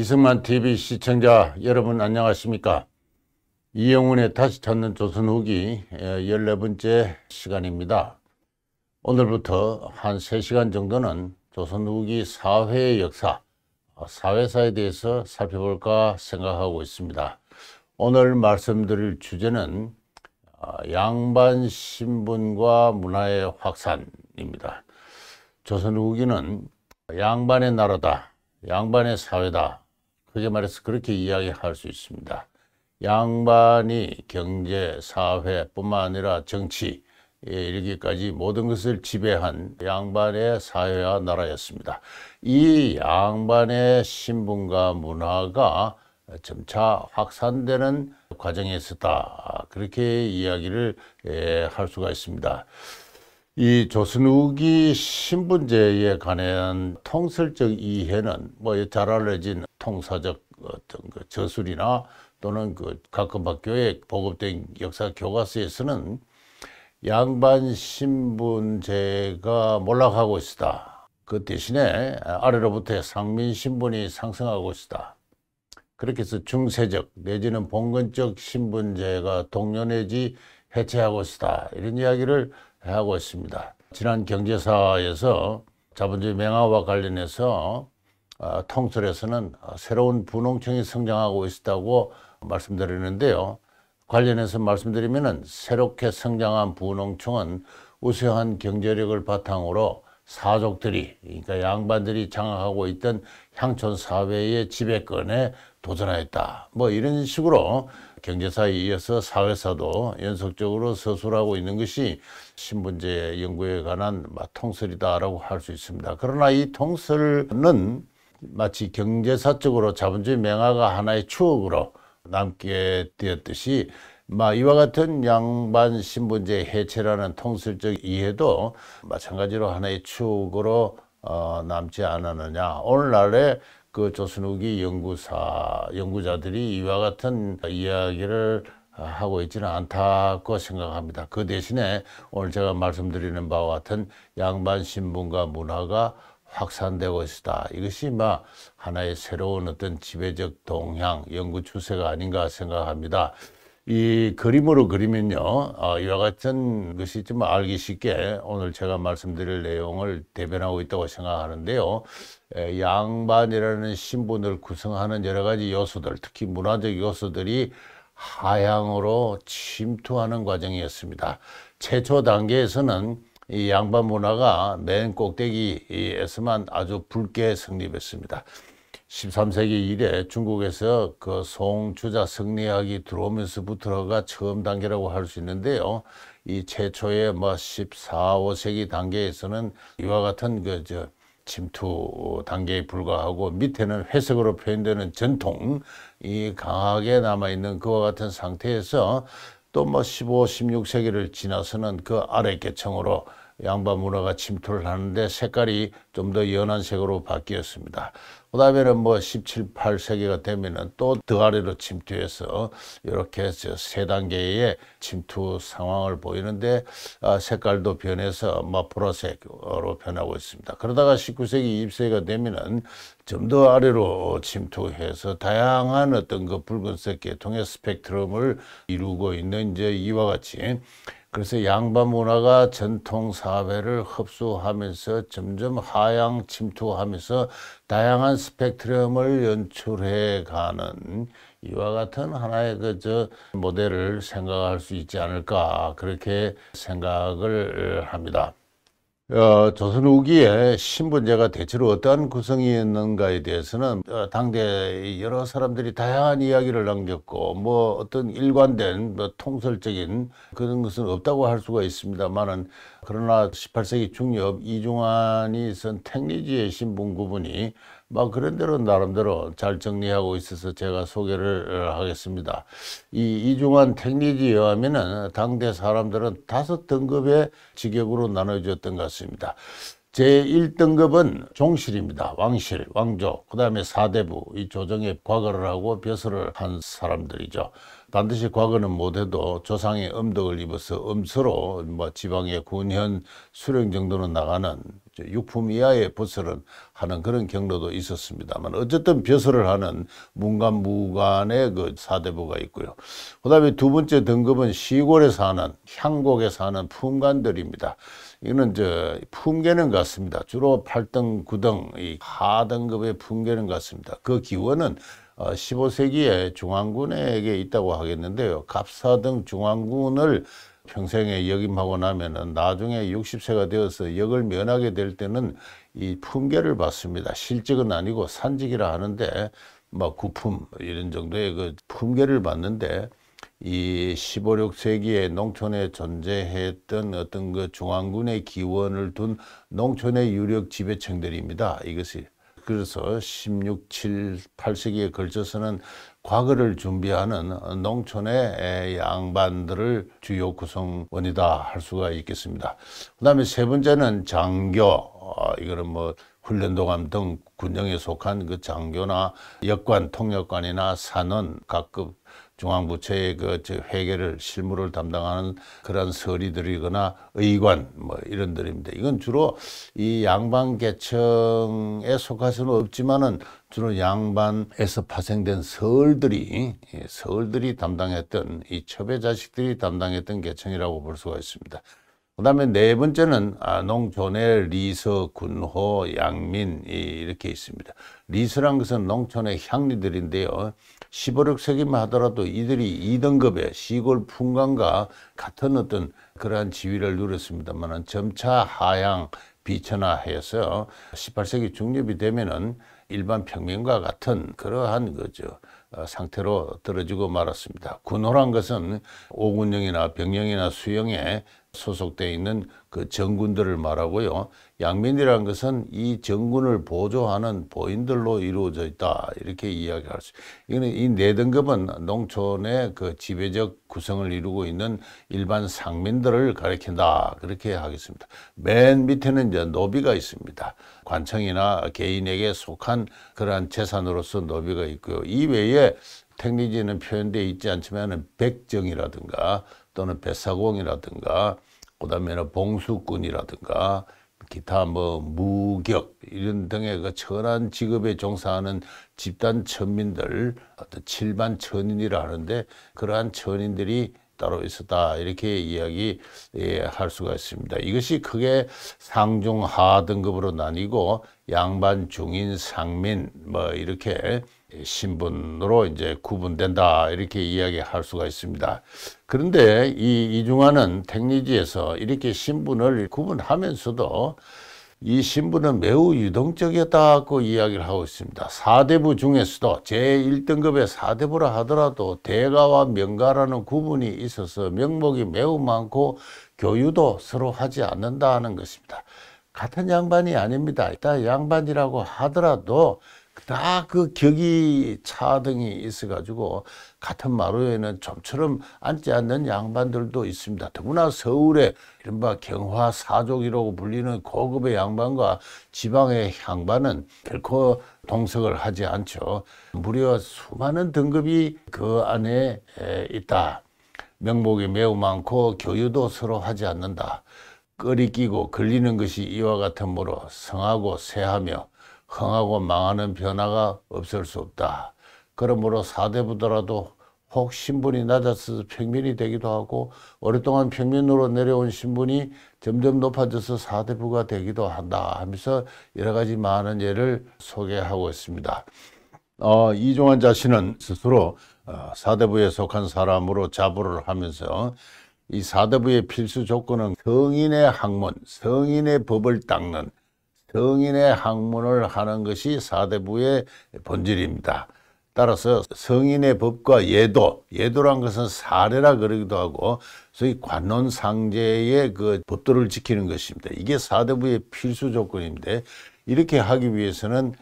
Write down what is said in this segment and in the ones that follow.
이승만 TV 시청자 여러분 안녕하십니까? 이영훈의 다시 찾는 조선 후기 14번째 예, 시간입니다. 오늘부터 한 3시간 정도는 조선 후기 사회의 역사, 어, 사회사에 대해서 살펴볼까 생각하고 있습니다. 오늘 말씀드릴 주제는 어, 양반 신분과 문화의 확산입니다. 조선 후기는 양반의 나라다, 양반의 사회다 크게 말해서 그렇게 이야기할 수 있습니다. 양반이 경제, 사회뿐만 아니라 정치 예, 이렇게까지 모든 것을 지배한 양반의 사회와 나라였습니다. 이 양반의 신분과 문화가 점차 확산되는 과정에 있었다. 그렇게 이야기를 예, 할 수가 있습니다. 이 조선후기 신분제에 관한 통설적 이해는 뭐 잘 알려진 통사적 어떤 그 저술이나 또는 그 가끔 학교에 보급된 역사 교과서에서는 양반 신분제가 몰락하고 있다. 그 대신에 아래로부터 의 상민 신분이 상승하고 있다. 그렇게 해서 중세적 내지는 봉건적 신분제가 동료 내지 해체하고 있다. 이런 이야기를 하고 있습니다. 지난 경제사에서 자본주의 맹화와 관련해서 아, 통틀에서는 새로운 분홍청이 성장하고 있다고 말씀드리는데요. 관련해서 말씀드리면 새롭게 성장한 분홍청은 우수한 경제력을 바탕으로 사족들이 그러니까 양반들이 장악하고 있던 향촌 사회의 지배권에 도전하였다. 뭐 이런 식으로 경제사에 이어서 사회사도 연속적으로 서술하고 있는 것이 신분제 연구에 관한 통설이다라고 할 수 있습니다. 그러나 이 통설은 마치 경제사 쪽으로 자본주의 맹화가 하나의 추억으로 남게 되었듯이 마 이와 같은 양반 신분제 해체라는 통설적 이해도 마찬가지로 하나의 추억으로 어, 남지 않았느냐. 오늘날의 그 조순욱이 연구사 연구자들이 이와 같은 이야기를 하고 있지는 않다고 생각합니다. 그 대신에 오늘 제가 말씀드리는 바와 같은 양반 신분과 문화가 확산되고 있다. 이것이 막 하나의 새로운 어떤 지배적 동향, 연구 추세가 아닌가 생각합니다. 이 그림으로 그리면요. 아, 이와 같은 것이 좀 알기 쉽게 오늘 제가 말씀드릴 내용을 대변하고 있다고 생각하는데요. 에, 양반이라는 신분을 구성하는 여러 가지 요소들, 특히 문화적 요소들이 하향으로 침투하는 과정이었습니다. 최초 단계에서는 이 양반 문화가 맨 꼭대기에서만 아주 붉게 성립했습니다. 13세기 이래 중국에서 그송주자 승리학이 들어오면서부터가 처음 단계라고 할 수 있는데요. 이 최초의 뭐 14, 5세기 단계에서는 이와 같은 그저 침투 단계에 불과하고 밑에는 회색으로 표현되는 전통이 강하게 남아있는 그와 같은 상태에서 또 뭐 15, 16세기를 지나서는 그 아래 계층으로 양반 문화가 침투를 하는데 색깔이 좀 더 연한 색으로 바뀌었습니다. 그 다음에는 뭐 17, 8세기가 되면은 또 더 아래로 침투해서 이렇게 세 단계의 침투 상황을 보이는데 아, 색깔도 변해서 뭐 보라색으로 변하고 있습니다. 그러다가 19세기, 20세기가 되면은 좀 더 아래로 침투해서 다양한 어떤 그 붉은색 계통의 스펙트럼을 이루고 있는 이제 이와 같이 그래서 양반 문화가 전통 사회를 흡수하면서 점점 하향 침투하면서 다양한 스펙트럼을 연출해 가는 이와 같은 하나의 그저 모델을 생각할 수 있지 않을까 그렇게 생각을 합니다. 어, 조선 후기에 신분제가 대체로 어떠한 구성이었는가에 대해서는 어, 당대 여러 사람들이 다양한 이야기를 남겼고 뭐 어떤 일관된 뭐 통설적인 그런 것은 없다고 할 수가 있습니다만은 그러나 18세기 중엽 이중환이 쓴 택리지의 신분 구분이 막 그런 대로 나름대로 잘 정리하고 있어서 제가 소개를 어, 하겠습니다. 이 이중한 택리에 의하면은 당대 사람들은 다섯 등급의 직역으로 나눠졌던 것 같습니다. 제1등급은 종실입니다. 왕실, 왕조, 그 다음에 사대부, 이 조정에 과거를 하고 벼슬을 한 사람들이죠. 반드시 과거는 못해도 조상의 음덕을 입어서 음서로 뭐 지방의 군현 수령 정도는 나가는 육품 이하의 벼슬은 하는 그런 경로도 있었습니다만 어쨌든 벼슬을 하는 문관무관의그 사대부가 있고요. 그다음에 두 번째 등급은 시골에 사는 향곡에 사는 품관들입니다 이거는 저 품계는 같습니다. 주로 8등, 9등 이 하등급의 품계는 같습니다. 그 기원은 15세기에 어, 중앙군에게 있다고 하겠는데요. 갑사 등 중앙군을 평생에 역임하고 나면은 나중에 60세가 되어서 역을 면하게 될 때는 이 품계를 받습니다. 실직은 아니고 산직이라 하는데 막 뭐 구품 이런 정도의 그 품계를 받는데 이 15, 6세기에 농촌에 존재했던 어떤 그 중앙군의 기원을 둔 농촌의 유력 지배층들입니다. 이것이 그래서 16, 7, 8세기에 걸쳐서는 과거를 준비하는 농촌의 양반들을 주요 구성원이다 할 수가 있겠습니다. 그 다음에 세 번째는 장교. 어, 이거는 뭐 훈련도감 등 군령에 속한 그 장교나 역관, 통역관이나 산원, 각급 중앙부처의 그 회계를 실무를 담당하는 그런 서리들이거나 의관 뭐 이런들입니다. 이건 주로 이 양반 계층에 속할 수는 없지만은 주로 양반에서 파생된 서울들이 예, 서울들이 담당했던 이 첩의 자식들이 담당했던 계층이라고 볼 수가 있습니다. 그 다음에 네 번째는 아, 농촌의 리서, 군호, 양민 이렇게 있습니다. 리서란 것은 농촌의 향리들인데요. 15억 세기만 하더라도 이들이 2등급의 시골 풍광과 같은 어떤 그러한 지위를 누렸습니다만 점차 하향, 비천화해서 18세기 중립이 되면은 일반 평민과 같은 그러한 거죠. 어, 상태로 떨어지고 말았습니다. 군호란 그 것은 오군령이나 병령이나 수영에 소속되어 있는 그 정군들을 말하고요. 양민이라는 것은 이 정군을 보조하는 보인들로 이루어져 있다. 이렇게 이야기할 수. 이거는 이네 등급은 농촌의 그 지배적 구성을 이루고 있는 일반 상민들을 가리킨다. 그렇게 하겠습니다. 맨 밑에는 이제 노비가 있습니다. 관청이나 개인에게 속한 그러한 재산으로서 노비가 있고요. 이 외에 택리지는 표현되어 있지 않지만 백정이라든가 또는 뱃사공이라든가 그 다음에는 뭐 봉수꾼이라든가 기타 뭐 무격 이런 등의 그 천한 직업에 종사하는 집단 천민들 어떤 칠반 천인이라 하는데 그러한 천인들이 따로 있었다 이렇게 이야기할 예, 수가 있습니다. 이것이 크게 상중 하 등급으로 나뉘고 양반 중인 상민 뭐 이렇게 신분으로 이제 구분된다 이렇게 이야기할 수가 있습니다. 그런데 이 이중화는 택리지에서 이렇게 신분을 구분하면서도 이 신분은 매우 유동적이었다고 이야기를 하고 있습니다. 사대부 중에서도 제1등급의 사대부라 하더라도 대가와 명가라는 구분이 있어서 명목이 매우 많고 교유도 서로 하지 않는다는 것입니다. 같은 양반이 아닙니다. 일단 양반이라고 하더라도 다그 격이 차등이 있어가지고 같은 마루에는 좀처럼 앉지 않는 양반들도 있습니다. 더구나 서울에 이른바 경화 사족이라고 불리는 고급의 양반과 지방의 양반은 결코 동석을 하지 않죠. 무려 수많은 등급이 그 안에 있다. 명목이 매우 많고 교유도 서로 하지 않는다. 끌이 끼고 걸리는 것이 이와 같은므로 성하고 세하며 흥하고 망하는 변화가 없을 수 없다. 그러므로 사대부더라도 혹 신분이 낮아서 평민이 되기도 하고 오랫동안 평민으로 내려온 신분이 점점 높아져서 사대부가 되기도 한다 하면서 여러 가지 많은 예를 소개하고 있습니다. 어, 이종환 자신은 스스로 어, 사대부에 속한 사람으로 자부를 하면서 이 사대부의 필수 조건은 성인의 학문, 성인의 법을 닦는 성인의 학문을 하는 것이 사대부의 본질입니다. 따라서 성인의 법과 예도, 예도란 것은 사례라 그러기도 하고 소위 관론상제의 그 법도를 지키는 것입니다. 이게 사대부의 필수 조건인데 이렇게 하기 위해서는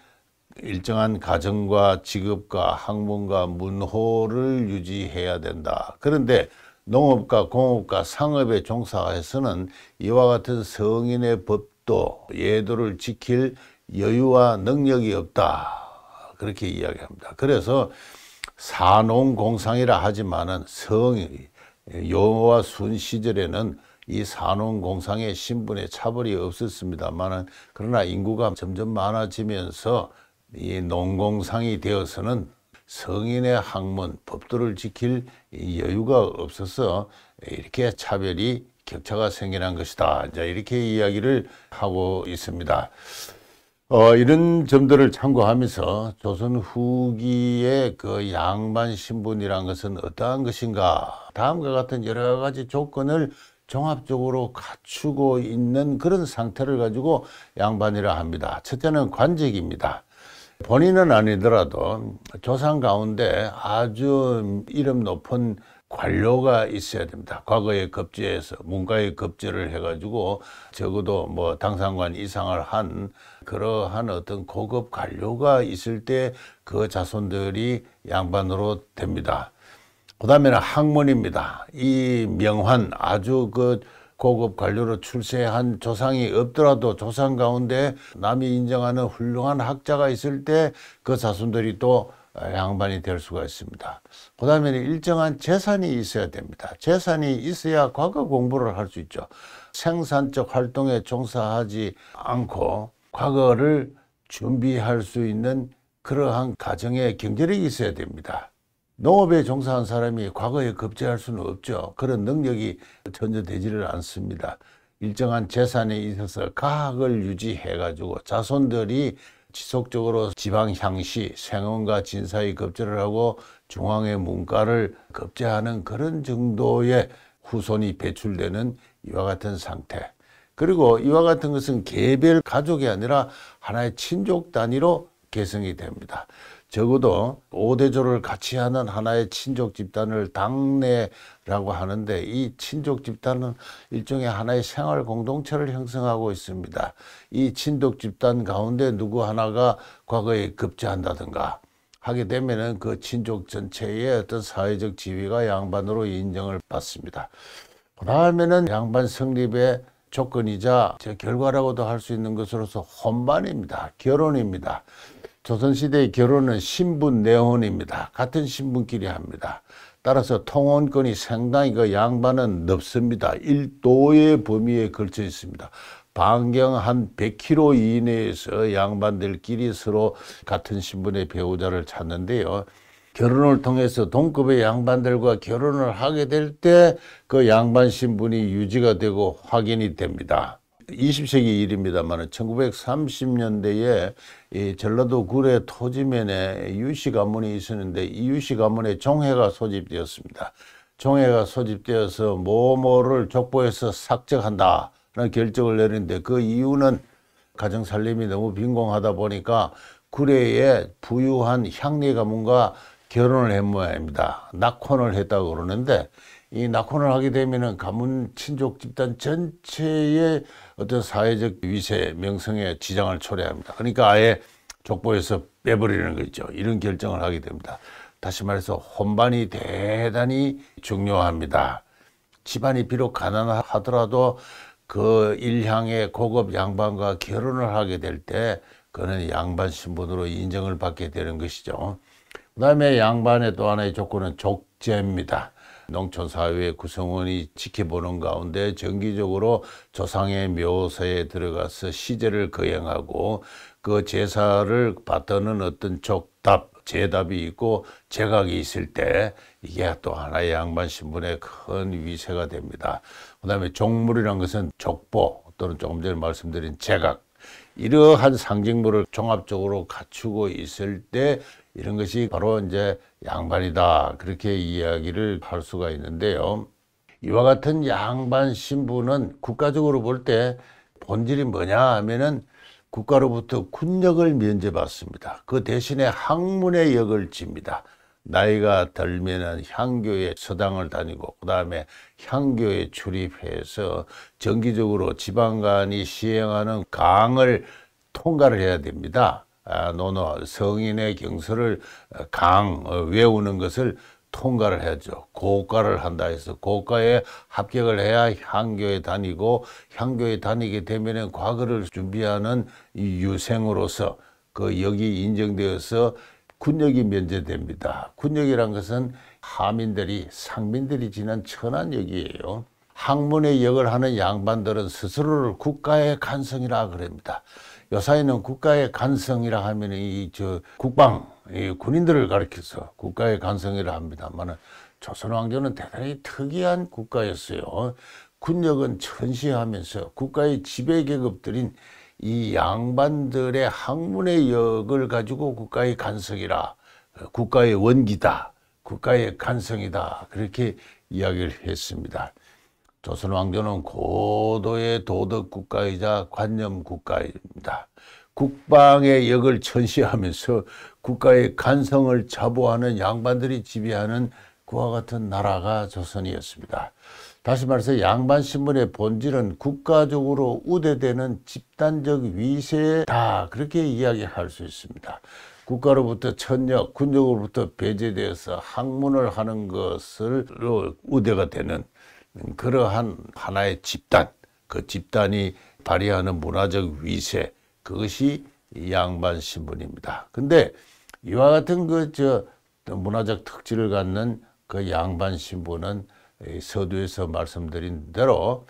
일정한 가정과 직업과 학문과 문호를 유지해야 된다. 그런데 농업과 공업과 상업에 종사해서는 이와 같은 성인의 법또 예도를 지킬 여유와 능력이 없다. 그렇게 이야기합니다. 그래서 사농공상이라 하지만은 성 여호와 순 시절에는 이사농공상의 신분에 차별이 없었습니다만은 그러나 인구가 점점 많아지면서 이 농공상이 되어서는 성인의 학문 법도를 지킬 여유가 없어서 이렇게 차별이 격차가 생겨난 것이다. 이 이렇게 이야기를 하고 있습니다. 어, 이런 점들을 참고하면서 조선 후기의 그 양반 신분이란 것은 어떠한 것인가 다음과 같은 여러 가지 조건을 종합적으로 갖추고 있는 그런 상태를 가지고 양반이라 합니다. 첫째는 관직입니다. 본인은 아니더라도 조상 가운데 아주 이름 높은 관료가 있어야 됩니다. 과거의 급제에서 문과의 급제를 해가지고 적어도 뭐 당상관 이상을 한 그러한 어떤 고급 관료가 있을 때 그 자손들이 양반으로 됩니다. 그 다음에는 학문입니다. 이 명환 아주 그 고급 관료로 출세한 조상이 없더라도 조상 가운데 남이 인정하는 훌륭한 학자가 있을 때 그 자손들이 또 양반이 될 수가 있습니다. 그다음에 일정한 재산이 있어야 됩니다. 재산이 있어야 과거 공부를 할 수 있죠. 생산적 활동에 종사하지 않고 과거를 준비할 수 있는 그러한 가정의 경제력이 있어야 됩니다. 농업에 종사한 사람이 과거에 급제할 수는 없죠. 그런 능력이 전혀 되지를 않습니다. 일정한 재산에 있어서 가학을 유지해가지고 자손들이 지속적으로 지방 향시, 생원과 진사의 급제를 하고 중앙의 문가를 급제하는 그런 정도의 후손이 배출되는 이와 같은 상태. 그리고 이와 같은 것은 개별 가족이 아니라 하나의 친족 단위로 계승이 됩니다. 적어도 5대조를 같이 하는 하나의 친족 집단을 당내라고 하는데 이 친족 집단은 일종의 하나의 생활 공동체를 형성하고 있습니다. 이 친족 집단 가운데 누구 하나가 과거에 급제한다든가 하게 되면은 그 친족 전체의 어떤 사회적 지위가 양반으로 인정을 받습니다. 그다음에 양반 성립의 조건이자 제 결과라고도 할 수 있는 것으로서 혼반입니다. 결혼입니다. 조선시대의 결혼은 신분 내혼입니다. 같은 신분끼리 합니다. 따라서 통혼권이 상당히 그 양반은 넓습니다. 1도의 범위에 걸쳐 있습니다. 반경 한 100km 이내에서 양반들끼리 서로 같은 신분의 배우자를 찾는데요. 결혼을 통해서 동급의 양반들과 결혼을 하게 될 때 그 양반 신분이 유지가 되고 확인이 됩니다. 20세기 일입니다만 1930년대에 이 전라도 구례 토지면에 유씨 가문이 있었는데 이 유씨 가문의 종회가 소집되었습니다. 종회가 소집되어서 모모를 족보에서 삭제한다는 결정을 내리는데 그 이유는 가정 살림이 너무 빈공하다 보니까 구례의 부유한 향리 가문과 결혼을 한 모양입니다. 낙혼을 했다고 그러는데 이 낙혼을 하게 되면은 가문 친족 집단 전체의 어떤 사회적 위세, 명성에 지장을 초래합니다. 그러니까 아예 족보에서 빼버리는 거죠. 이런 결정을 하게 됩니다. 다시 말해서 혼반이 대단히 중요합니다. 집안이 비록 가난하더라도 그 일향의 고급 양반과 결혼을 하게 될 때 그는 양반 신분으로 인정을 받게 되는 것이죠. 그 다음에 양반의 또 하나의 조건은 족제입니다. 농촌사회 구성원이 지켜보는 가운데 정기적으로 조상의 묘소에 들어가서 시제를 거행하고 그 제사를 받드는 어떤 족답, 제답이 있고 제각이 있을 때 이게 또 하나의 양반 신분의 큰 위세가 됩니다. 그 다음에 종물이라는 것은 족보 또는 조금 전에 말씀드린 제각 이러한 상징물을 종합적으로 갖추고 있을 때 이런 것이 바로 이제 양반이다 그렇게 이야기를 할 수가 있는데요. 이와 같은 양반 신분은 국가적으로 볼 때 본질이 뭐냐 하면은 국가로부터 군역을 면제받습니다. 그 대신에 학문의 역을 집니다. 나이가 들면은 향교의 서당을 다니고 그 다음에 향교에 출입해서 정기적으로 지방관이 시행하는 강을 통과를 해야 됩니다. 아, 논어, 성인의 경서를 어, 강 어, 외우는 것을 통과를 해야죠. 고가를 한다 해서 고가에 합격을 해야 향교에 다니고 향교에 다니게 되면 과거를 준비하는 유생으로서 그 여기 인정되어서 군역이 면제됩니다. 군역이란 것은 하민들이 상민들이 지난 천안역이에요. 학문의 역을 하는 양반들은 스스로를 국가의 간성이라 그럽니다. 여사에는 국가의 간성이라 하면 이저 국방 이 군인들을 가리켜서 국가의 간성이라 합니다만은 조선 왕조는 대단히 특이한 국가였어요. 군역은 천시하면서 국가의 지배 계급들인 이 양반들의 학문의 역을 가지고 국가의 간성이라 국가의 원기다 국가의 간성이다 그렇게 이야기를 했습니다. 조선 왕조는 고도의 도덕 국가이자 관념 국가입니다. 국방의 역을 천시하면서 국가의 간성을 자부하는 양반들이 지배하는 그와 같은 나라가 조선이었습니다. 다시 말해서 양반신문의 본질은 국가적으로 우대되는 집단적 위세다 그렇게 이야기할 수 있습니다. 국가로부터 천력, 군적으로부터 배제되어서 학문을 하는 것으로 우대가 되는 그러한 하나의 집단, 그 집단이 발휘하는 문화적 위세, 그것이 양반 신분입니다. 근데 이와 같은 그저 문화적 특질을 갖는 그 양반 신분은 서두에서 말씀드린 대로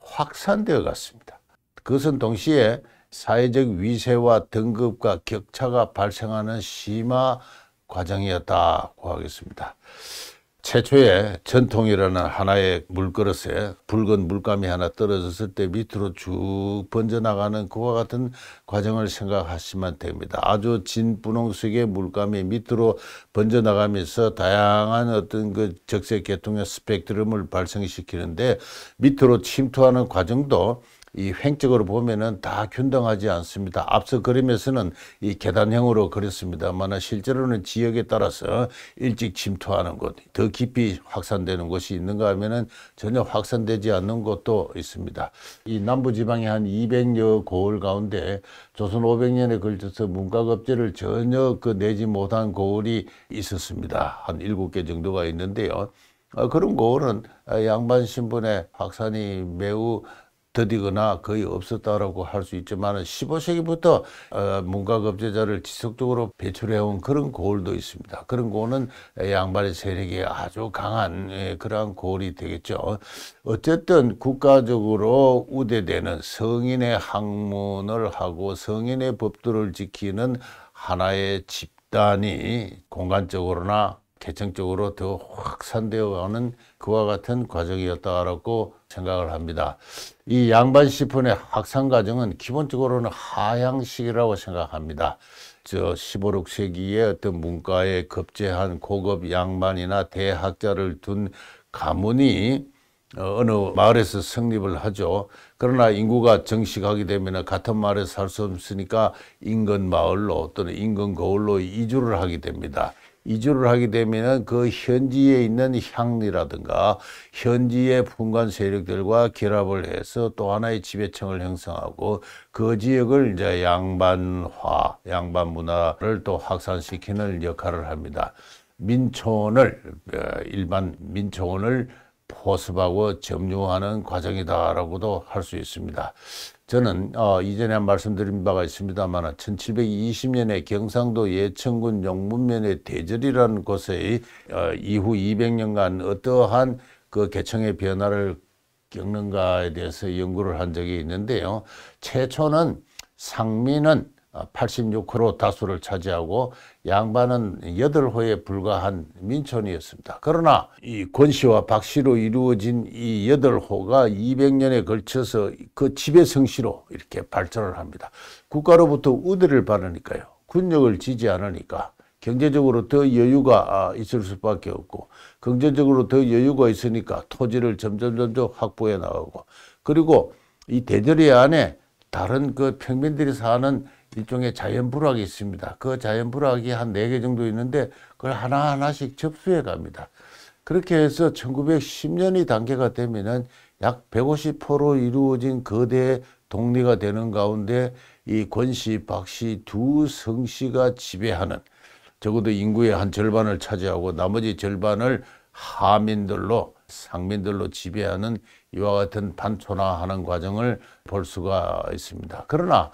확산되어 갔습니다. 그것은 동시에 사회적 위세와 등급과 격차가 발생하는 심화 과정이었다고 하겠습니다. 최초의 전통이라는 하나의 물그릇에 붉은 물감이 하나 떨어졌을 때 밑으로 쭉 번져나가는 그와 같은 과정을 생각하시면 됩니다. 아주 진분홍색의 물감이 밑으로 번져나가면서 다양한 어떤 그 적색 계통의 스펙트럼을 발생시키는데 밑으로 침투하는 과정도 이 횡적으로 보면은 다 균등하지 않습니다. 앞서 그림에서는 이 계단형으로 그렸습니다만 실제로는 지역에 따라서 일찍 침투하는 곳, 더 깊이 확산되는 곳이 있는가 하면은 전혀 확산되지 않는 곳도 있습니다. 이 남부지방의 한 200여 고을 가운데 조선 500년에 걸쳐서 문과급제를 전혀 그 내지 못한 고을이 있었습니다. 한 7개 정도가 있는데요. 어, 그런 고을은 양반 신분의 확산이 매우 더디거나 거의 없었다라고 할 수 있지만 15세기부터 어, 문과급제자를 지속적으로 배출해온 그런 고을도 있습니다. 그런 고은 양반의 세력이 아주 강한 예, 그러한 고을이 되겠죠. 어쨌든 국가적으로 우대되는 성인의 학문을 하고 성인의 법도를 지키는 하나의 집단이 공간적으로나 계층적으로 더 확산되어 가는 그와 같은 과정이었다라고 생각을 합니다. 이 양반 시폰의 학상 과정은 기본적으로는 하향식이라고 생각합니다. 저 15, 6세기의 어떤 문과에 급제한 고급 양반이나 대학자를 둔 가문이 어, 어느 마을에서 성립을 하죠. 그러나 인구가 정식하게 되면 같은 마을에 살 수 없으니까 인근 마을로 또는 인근 거울로 이주를 하게 됩니다. 이주를 하게 되면 그 현지에 있는 향리라든가 현지의 분관 세력들과 결합을 해서 또 하나의 지배층을 형성하고 그 지역을 이제 양반화, 양반 문화를 또 확산시키는 역할을 합니다. 민초원을 어, 일반 민초원을 포섭하고 점유하는 과정이다라고도 할 수 있습니다. 저는 어, 이전에 말씀드린 바가 있습니다만 1720년에 경상도 예천군 영문면의 대절이라는 곳에 어, 이후 200년간 어떠한 그 개청의 변화를 겪는가에 대해서 연구를 한 적이 있는데요. 최초는 상민은 86%로 어, 다수를 차지하고 양반은 여덟 호에 불과한 민촌이었습니다. 그러나 이권 씨와 박 씨로 이루어진 이 여덟 호가 200년에 걸쳐서 그 지배 성씨로 이렇게 발전을 합니다. 국가로부터 우대를 받으니까요. 군력을 지지 않으니까 경제적으로 더 여유가 아, 있을 수밖에 없고 경제적으로 더 여유가 있으니까 토지를 점점 점점 확보해 나가고 그리고 이 대저리 안에 다른 그 평민들이 사는 일종의 자연 불확이 있습니다. 그 자연 불확이 한네개 정도 있는데 그걸 하나하나씩 접수해 갑니다. 그렇게 해서 1910년이 단계가 되면은 약 150호로 이루어진 거대 독립가 되는 가운데 이 권씨, 박씨 두 성씨가 지배하는 적어도 인구의 한 절반을 차지하고 나머지 절반을 하민들로 상민들로 지배하는 이와 같은 반토나하는 과정을 볼 수가 있습니다. 그러나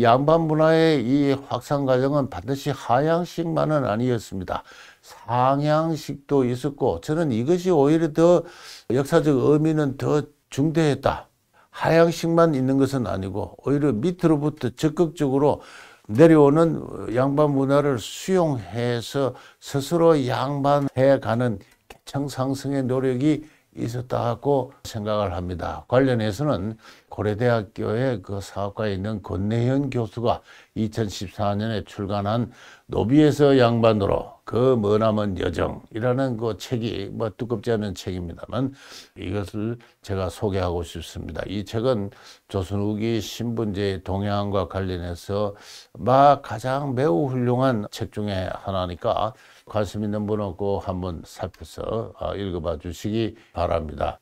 양반 문화의 이 확산 과정은 반드시 하향식만은 아니었습니다. 상향식도 있었고 저는 이것이 오히려 더 역사적 의미는 더 중대했다. 하향식만 있는 것은 아니고 오히려 밑으로부터 적극적으로 내려오는 양반 문화를 수용해서 스스로 양반해 가는 계층 상승의 노력이 있었다고 생각을 합니다. 관련해서는 고려대학교의 그 사업과에 있는 권내현 교수가 2014년에 출간한 노비에서 양반으로 그 머나먼 여정이라는 그 책이 뭐 두껍지 않은 책입니다만 이것을 제가 소개하고 싶습니다. 이 책은 조선후기 신분제의 동향과 관련해서 막 가장 매우 훌륭한 책 중에 하나니까 관심 있는 분은 꼭 한번 살펴서 아, 읽어봐 주시기 바랍니다.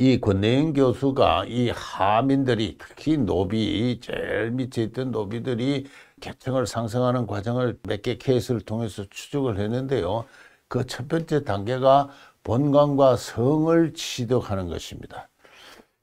이 권내인 교수가 이 하민들이 특히 노비 제일 밑에 있던 노비들이 계층을 상승하는 과정을 몇 개 케이스를 통해서 추적을 했는데요. 그 첫 번째 단계가 본관과 성을 취득하는 것입니다.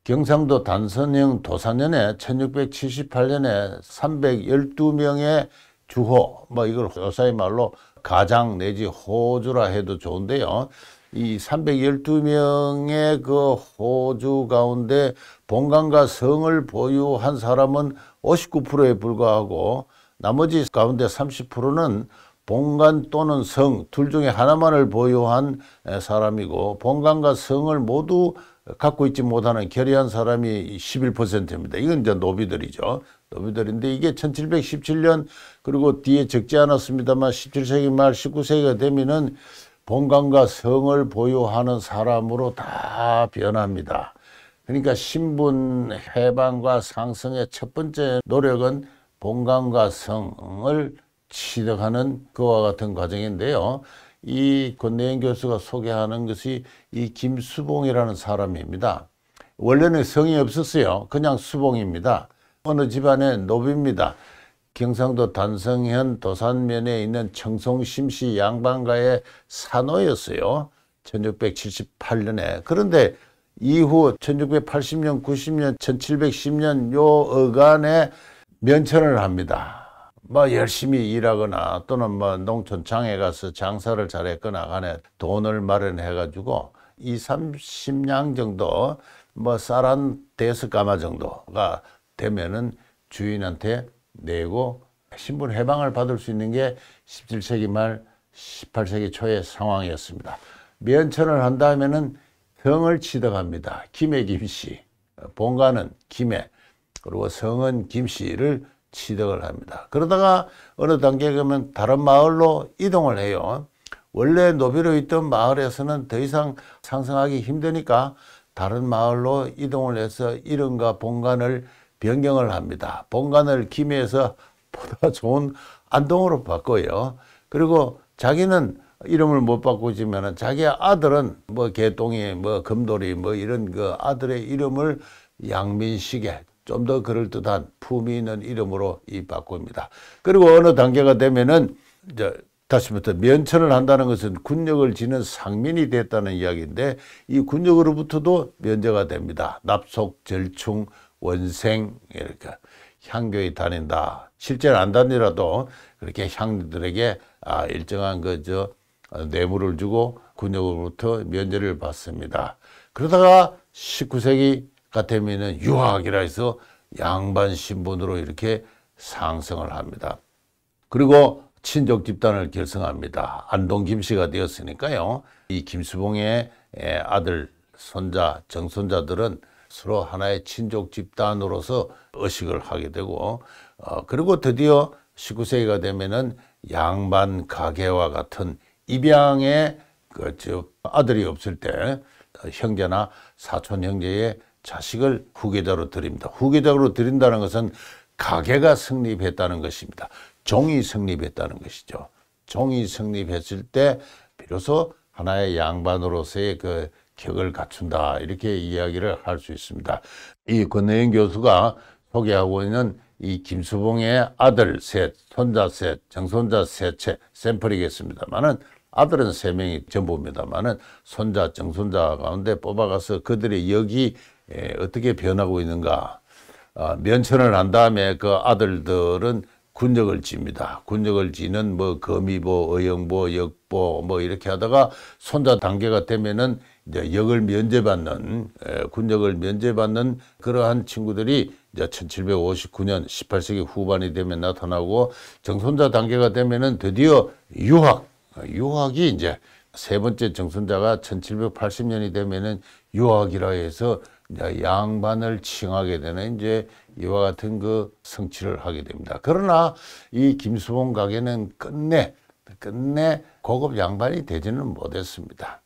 경상도 단선형 도산년에 1678년에 312명의 주호, 뭐 이걸 요사의 말로 가장 내지 호주라 해도 좋은데요. 이 312명의 그 호주 가운데 본관과 성을 보유한 사람은 59%에 불과하고 나머지 가운데 30%는 본관 또는 성 둘 중에 하나만을 보유한 사람이고 본관과 성을 모두 갖고 있지 못하는 결의한 사람이 11%입니다. 이건 이제 노비들이죠. 너비들인데 이게 1717년 그리고 뒤에 적지 않았습니다만 17세기 말 19세기가 되면은 본관과 성을 보유하는 사람으로 다 변합니다. 그러니까 신분 해방과 상승의 첫 번째 노력은 본관과 성을 취득하는 그와 같은 과정인데요. 이권내현 교수가 소개하는 것이 이 김수봉이라는 사람입니다. 원래는 성이 없었어요. 그냥 수봉입니다. 어느 집안의 노비입니다. 경상도 단성현 도산면에 있는 청송심시 양반가의 산호였어요. 1678년에. 그런데 이후 1680년, 90년, 1710년 요 어간에 면천을 합니다. 뭐 열심히 일하거나 또는 뭐 농촌 장에 가서 장사를 잘했거나 간에 돈을 마련해 가지고 2, 30냥 정도 뭐 쌀 한 대서 까마 정도가 되면은 주인한테 내고 신분 해방을 받을 수 있는 게 17세기 말 18세기 초의 상황이었습니다. 면천을 한 다음에는 성을 취득합니다. 김해 김씨, 본가는 김해, 그리고 성은 김씨를 취득을 합니다. 그러다가 어느 단계에 가면 다른 마을로 이동을 해요. 원래 노비로 있던 마을에서는 더 이상 상승하기 힘드니까 다른 마을로 이동을 해서 이름과 본관을 변경을 합니다. 본관을 김해에서 보다 좋은 안동으로 바꿔요. 그리고 자기는 이름을 못 바꾸지만 자기 아들은 뭐 개똥이 뭐 금돌이 뭐 이런 그 아들의 이름을 양민식에 좀 더 그럴듯한 품이 있는 이름으로 이 바꿉니다. 그리고 어느 단계가 되면은 이제 다시부터 면천을 한다는 것은 군역을 지는 상민이 됐다는 이야기인데 이 군역으로부터도 면제가 됩니다. 납속, 절충, 원생 이렇게 향교에 다닌다. 실제는 안 다니라도 그렇게 향들에게 아, 일정한 그저 뇌물을 주고 군역으로부터 면제를 받습니다. 그러다가 19세기가 되면 유학이라 해서 양반 신분으로 이렇게 상승을 합니다. 그리고 친족 집단을 결성합니다. 안동 김씨가 되었으니까요. 이 김수봉의 아들, 손자, 정손자들은 서로 하나의 친족 집단으로서 의식을 하게 되고 어, 그리고 드디어 19세기가 되면은 양반 가계와 같은 입양의 그 즉 아들이 없을 때 형제나 사촌 형제의 자식을 후계자로 드립니다. 후계자로 드린다는 것은 가계가 성립했다는 것입니다. 종이 성립했다는 것이죠. 종이 성립했을 때 비로소 하나의 양반으로서의 그 격을 갖춘다 이렇게 이야기를 할 수 있습니다. 이 권혜영 교수가 소개하고 있는 이 김수봉의 아들 셋, 손자 셋, 정손자 셋째 샘플이겠습니다만은 아들은 세 명이 전부입니다만은 손자, 정손자 가운데 뽑아가서 그들의 역이 예, 어떻게 변하고 있는가 아, 면천을 한 다음에 그 아들들은 군역을 집니다. 군역을 지는 뭐 거미보, 의영보, 역보 뭐 이렇게 하다가 손자 단계가 되면은 이제 역을 면제받는 군역을 면제받는 그러한 친구들이 이제 1759년 18세기 후반이 되면 나타나고 정선자 단계가 되면은 드디어 유학 유학이 이제 세 번째 정선자가 1780년이 되면은 유학이라 해서 이제 양반을 칭하게 되는 이제 이와 같은 그 성취를 하게 됩니다. 그러나 이 김수봉 가게는 끝내 끝내 고급 양반이 되지는 못했습니다.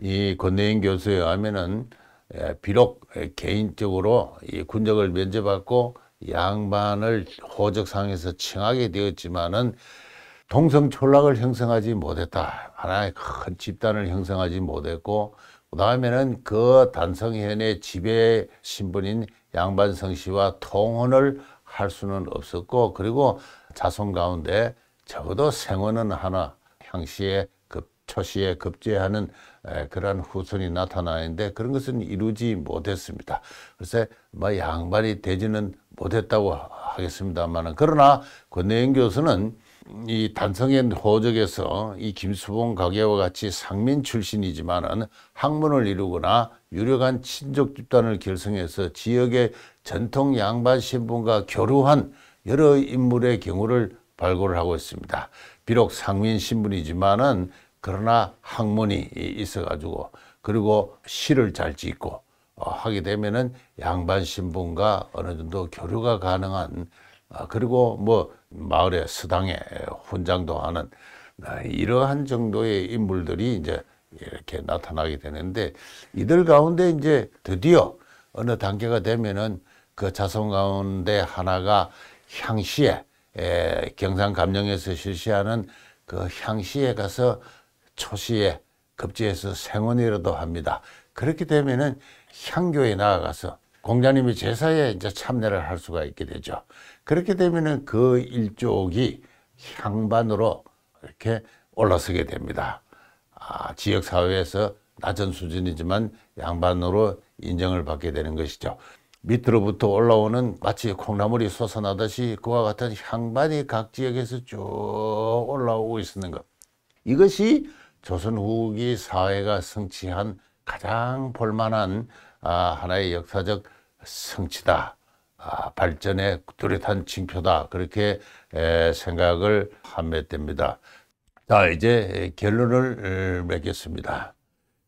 이권내인 교수에 의하면은 예, 비록 개인적으로 이 군적을 면제받고 양반을 호적상에서 칭하게 되었지만은 동성촌락을 형성하지 못했다. 하나의 큰 집단을 형성하지 못했고 그 다음에는 그 단성현의 지배 신분인 양반성 씨와 통혼을 할 수는 없었고 그리고 자손 가운데 적어도 생원은 하나 향시에 급 초시에 급제하는 그러한 후손이 나타나는데 그런 것은 이루지 못했습니다. 글쎄 뭐 양반이 되지는 못했다고 하겠습니다만 그러나 권내영 교수는 이 단성의 호적에서 이 김수봉 가게와 같이 상민 출신이지만은 학문을 이루거나 유력한 친족 집단을 결성해서 지역의 전통 양반 신분과 교류한 여러 인물의 경우를 발굴 하고 있습니다. 비록 상민 신분이지만은 그러나 학문이 있어가지고 그리고 시를 잘 짓고 어, 하게 되면은 양반 신분과 어느 정도 교류가 가능한 어, 그리고 뭐 마을의 수당에 혼장도 하는 어, 이러한 정도의 인물들이 이제 이렇게 나타나게 되는데 이들 가운데 이제 드디어 어느 단계가 되면은 그 자손 가운데 하나가 향시에 경상감령에서 실시하는 그 향시에 가서 초시에 급제해서 생원이라도 합니다. 그렇게 되면은 향교에 나아가서 공자님이 제사에 이제 참례를 할 수가 있게 되죠. 그렇게 되면은 그 일족이 향반으로 이렇게 올라서게 됩니다. 아, 지역 사회에서 낮은 수준이지만 양반으로 인정을 받게 되는 것이죠. 밑으로부터 올라오는 마치 콩나물이 솟아나듯이 그와 같은 향반이 각 지역에서 쭉 올라오고 있는 었 것. 이것이 조선 후기 사회가 성취한 가장 볼만한 아, 하나의 역사적 성취다. 아, 발전의 뚜렷한 징표다. 그렇게 에, 생각을 함에 됩니다. 자, 이제 결론을 맺겠습니다.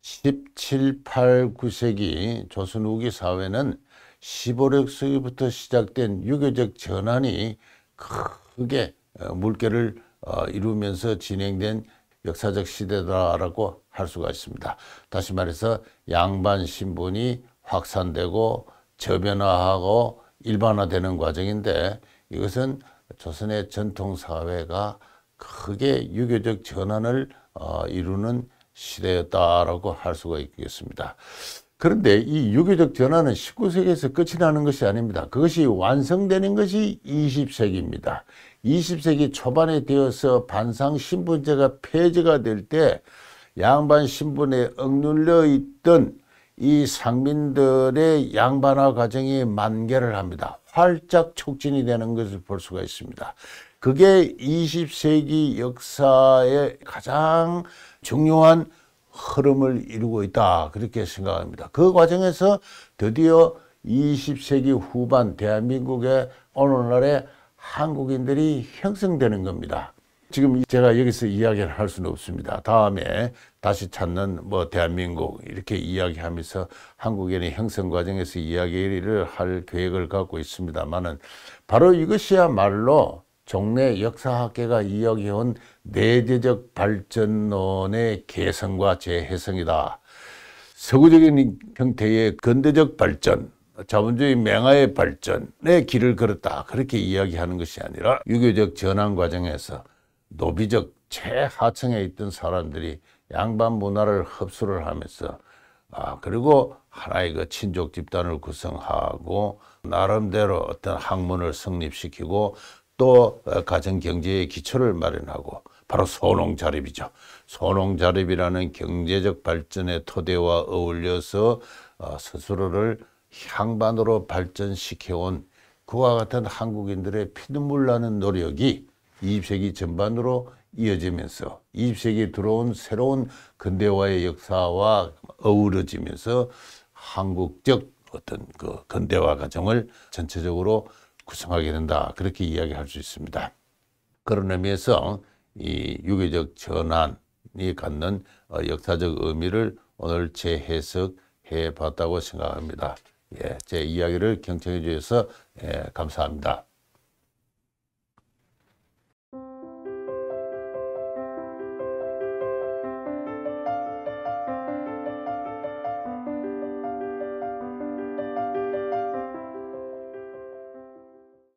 17, 8, 9세기 조선 후기 사회는 15세기부터 시작된 유교적 전환이 크게 어, 물결을 어, 이루면서 진행된 역사적 시대다라고 할 수가 있습니다. 다시 말해서 양반 신분이 확산되고 저변화하고 일반화되는 과정인데 이것은 조선의 전통사회가 크게 유교적 전환을 어, 이루는 시대였다라고 할 수가 있겠습니다. 그런데 이 유교적 전환은 19세기에서 끝이 나는 것이 아닙니다. 그것이 완성되는 것이 20세기입니다. 20세기 초반에 되어서 반상 신분제가 폐지가 될 때 양반 신분에 억눌려 있던 이 상민들의 양반화 과정이 만개를 합니다. 활짝 촉진이 되는 것을 볼 수가 있습니다. 그게 20세기 역사의 가장 중요한 흐름을 이루고 있다 그렇게 생각합니다. 그 과정에서 드디어 20세기 후반 대한민국의 오늘날의 한국인들이 형성되는 겁니다. 지금 제가 여기서 이야기를 할 수는 없습니다. 다음에 다시 찾는 뭐 대한민국 이렇게 이야기하면서 한국인의 형성 과정에서 이야기를 할 계획을 갖고 있습니다만은 바로 이것이야말로 종래 역사학계가 이야기해온 내재적 발전론의 개성과 재해성이다. 서구적인 형태의 근대적 발전 자본주의 맹아의 발전의 길을 걸었다 그렇게 이야기하는 것이 아니라 유교적 전환 과정에서 노비적 최하층에 있던 사람들이 양반 문화를 흡수를 하면서 아 그리고 하나의 그 친족 집단을 구성하고 나름대로 어떤 학문을 성립시키고 또 가정 경제의 기초를 마련하고 바로 소농 자립이죠. 소농 자립이라는 경제적 발전의 토대와 어울려서 어, 스스로를 향반으로 발전시켜온 그와 같은 한국인들의 피눈물 나는 노력이 20세기 전반으로 이어지면서 2 0세기 들어온 새로운 근대화의 역사와 어우러지면서 한국적 어떤 그 근대화 과정을 전체적으로 구성하게 된다. 그렇게 이야기할 수 있습니다. 그런 의미에서 이 유교적 전환이 갖는 어, 역사적 의미를 오늘 재해석해 봤다고 생각합니다. 예, 제 이야기를 경청해 주셔서 예, 감사합니다.